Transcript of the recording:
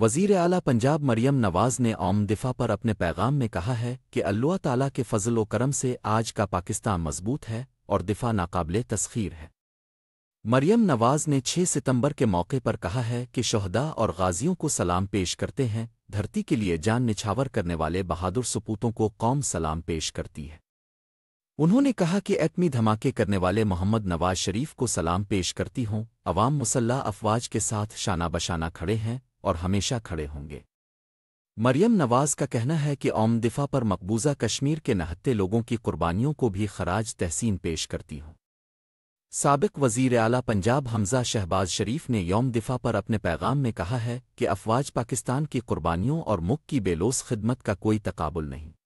وزیر اعلیٰ پنجاب مریم نواز نے اوم دفاع پر اپنے پیغام میں کہا ہے کہ اللہ تعالیٰ کے فضل و کرم سے آج کا پاکستان مضبوط ہے اور دفاع ناقابل تسخیر ہے مریم نواز نے 6 ستمبر کے موقع پر کہا ہے کہ شہدا اور غازیوں کو سلام پیش کرتے ہیں دھرتی کے لیے جان نچھاور کرنے والے بہادر سپوتوں کو قوم سلام پیش کرتی ہے انہوں نے کہا کہ ایٹمی دھماکے کرنے والے محمد نواز شریف کو سلام پیش کرتی ہوں عوام مسلح افواج کے ساتھ شانہ بشانہ کھڑے ہیں اور ہمیشہ کھڑے ہوں گے مریم نواز کا کہنا ہے کہ اوم دفاع پر مقبوضہ کشمیر کے نہتے لوگوں کی قربانیوں کو بھی خراج تحسین پیش کرتی ہوں سابق وزیر اعلی پنجاب حمزہ شہباز شریف نے یوم دفاع پر اپنے پیغام میں کہا ہے کہ افواج پاکستان کی قربانیوں اور مک کی بے لوس خدمت کا کوئی تقابل نہیں